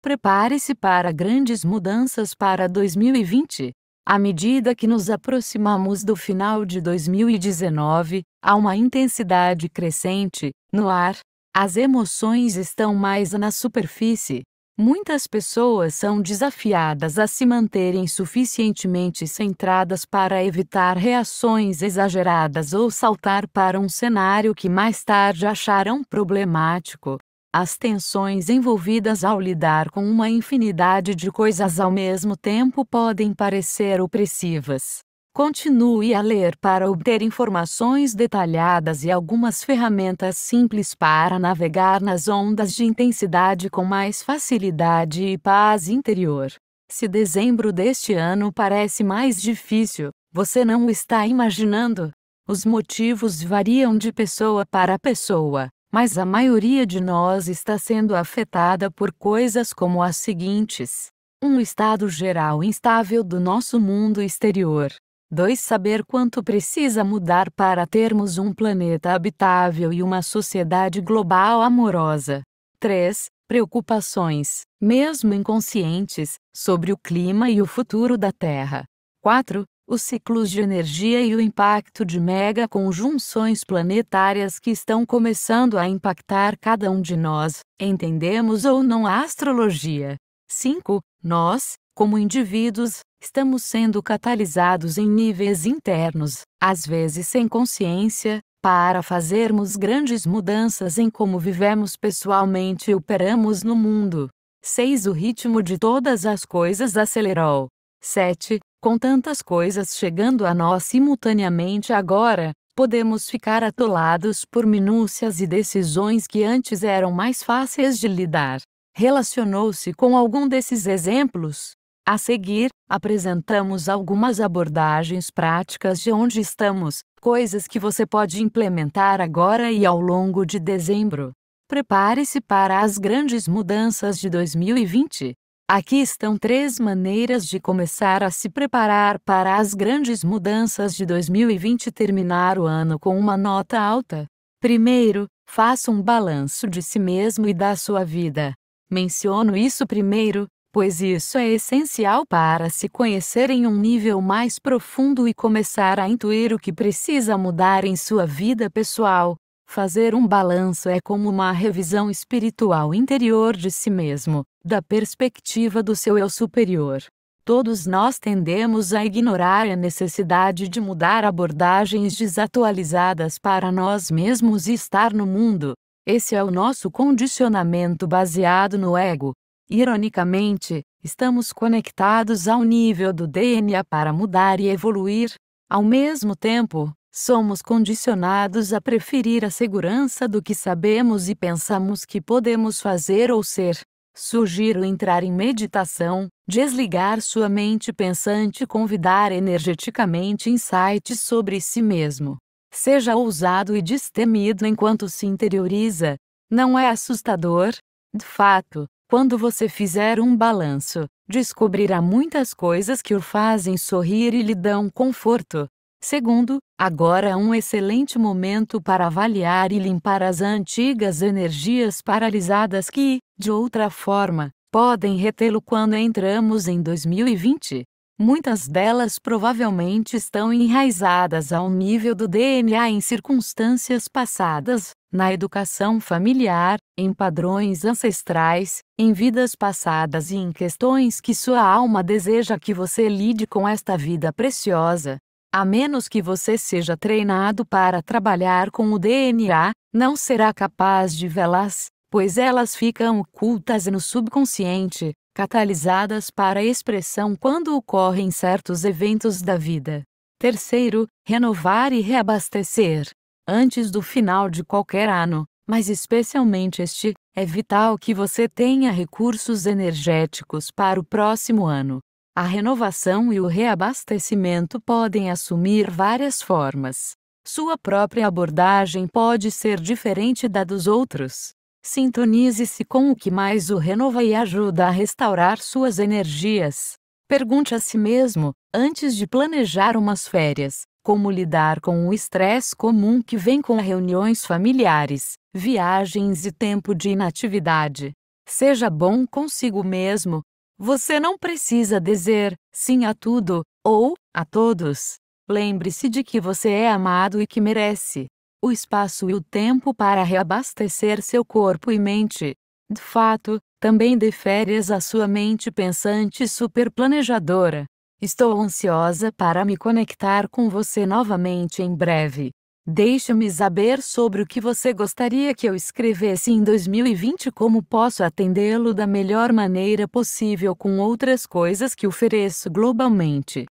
Prepare-se para grandes mudanças para 2020. À medida que nos aproximamos do final de 2019, há uma intensidade crescente no ar, as emoções estão mais na superfície. Muitas pessoas são desafiadas a se manterem suficientemente centradas para evitar reações exageradas ou saltar para um cenário que mais tarde acharão problemático as tensões envolvidas ao lidar com uma infinidade de coisas ao mesmo tempo podem parecer opressivas. Continue a ler para obter informações detalhadas e algumas ferramentas simples para navegar nas ondas de intensidade com mais facilidade e paz interior. Se dezembro deste ano parece mais difícil, você não está imaginando? Os motivos variam de pessoa para pessoa mas a maioria de nós está sendo afetada por coisas como as seguintes: um estado geral instável do nosso mundo exterior. 2. Saber quanto precisa mudar para termos um planeta habitável e uma sociedade global amorosa. 3. Preocupações, mesmo inconscientes, sobre o clima e o futuro da Terra. 4 os ciclos de energia e o impacto de mega conjunções planetárias que estão começando a impactar cada um de nós, entendemos ou não a astrologia. 5. Nós, como indivíduos, estamos sendo catalisados em níveis internos, às vezes sem consciência, para fazermos grandes mudanças em como vivemos pessoalmente e operamos no mundo. 6. O ritmo de todas as coisas acelerou. 7. Com tantas coisas chegando a nós simultaneamente agora, podemos ficar atolados por minúcias e decisões que antes eram mais fáceis de lidar. Relacionou-se com algum desses exemplos? A seguir, apresentamos algumas abordagens práticas de onde estamos, coisas que você pode implementar agora e ao longo de dezembro. Prepare-se para as grandes mudanças de 2020. Aqui estão três maneiras de começar a se preparar para as grandes mudanças de 2020 e terminar o ano com uma nota alta. Primeiro, faça um balanço de si mesmo e da sua vida. Menciono isso primeiro, pois isso é essencial para se conhecer em um nível mais profundo e começar a intuir o que precisa mudar em sua vida pessoal, Fazer um balanço é como uma revisão espiritual interior de si mesmo, da perspectiva do seu eu superior. Todos nós tendemos a ignorar a necessidade de mudar abordagens desatualizadas para nós mesmos e estar no mundo. Esse é o nosso condicionamento baseado no ego. Ironicamente, estamos conectados ao nível do DNA para mudar e evoluir. Ao mesmo tempo, Somos condicionados a preferir a segurança do que sabemos e pensamos que podemos fazer ou ser. Sugiro entrar em meditação, desligar sua mente pensante e convidar energeticamente insights sobre si mesmo. Seja ousado e destemido enquanto se interioriza. Não é assustador? De fato, quando você fizer um balanço, descobrirá muitas coisas que o fazem sorrir e lhe dão conforto. Segundo, agora é um excelente momento para avaliar e limpar as antigas energias paralisadas que, de outra forma, podem retê-lo quando entramos em 2020. Muitas delas provavelmente estão enraizadas ao nível do DNA em circunstâncias passadas, na educação familiar, em padrões ancestrais, em vidas passadas e em questões que sua alma deseja que você lide com esta vida preciosa, a menos que você seja treinado para trabalhar com o DNA, não será capaz de vê-las, pois elas ficam ocultas no subconsciente, catalisadas para expressão quando ocorrem certos eventos da vida. Terceiro, renovar e reabastecer. Antes do final de qualquer ano, mas especialmente este, é vital que você tenha recursos energéticos para o próximo ano. A renovação e o reabastecimento podem assumir várias formas. Sua própria abordagem pode ser diferente da dos outros. Sintonize-se com o que mais o renova e ajuda a restaurar suas energias. Pergunte a si mesmo, antes de planejar umas férias, como lidar com o estresse comum que vem com reuniões familiares, viagens e tempo de inatividade. Seja bom consigo mesmo, você não precisa dizer sim a tudo ou a todos. Lembre-se de que você é amado e que merece o espaço e o tempo para reabastecer seu corpo e mente. De fato, também de férias a sua mente pensante e superplanejadora. Estou ansiosa para me conectar com você novamente em breve. Deixe-me saber sobre o que você gostaria que eu escrevesse em 2020 e como posso atendê-lo da melhor maneira possível com outras coisas que ofereço globalmente.